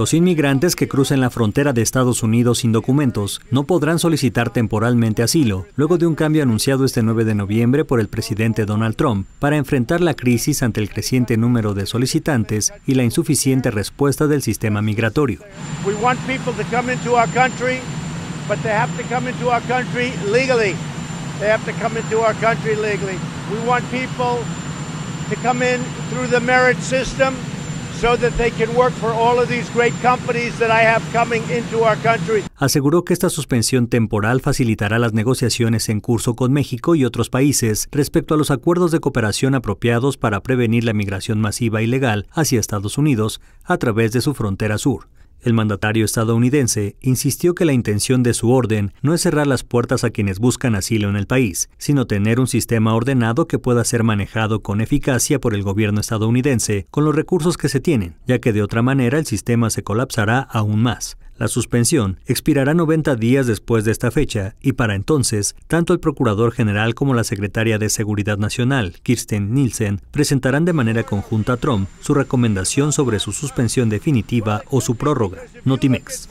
Los inmigrantes que crucen la frontera de Estados Unidos sin documentos no podrán solicitar temporalmente asilo, luego de un cambio anunciado este 9 de noviembre por el presidente Donald Trump para enfrentar la crisis ante el creciente número de solicitantes y la insuficiente respuesta del sistema migratorio that they work for all of these great companies that I have coming into our country. Aseguró que esta suspensión temporal facilitará las negociaciones en curso con México y otros países respecto a los acuerdos de cooperación apropiados para prevenir la migración masiva ilegal hacia Estados Unidos a través de su frontera sur. El mandatario estadounidense insistió que la intención de su orden no es cerrar las puertas a quienes buscan asilo en el país, sino tener un sistema ordenado que pueda ser manejado con eficacia por el gobierno estadounidense con los recursos que se tienen, ya que de otra manera el sistema se colapsará aún más. La suspensión expirará 90 días después de esta fecha y para entonces, tanto el Procurador General como la Secretaria de Seguridad Nacional, Kirsten Nielsen, presentarán de manera conjunta a Trump su recomendación sobre su suspensión definitiva o su prórroga. Notimex.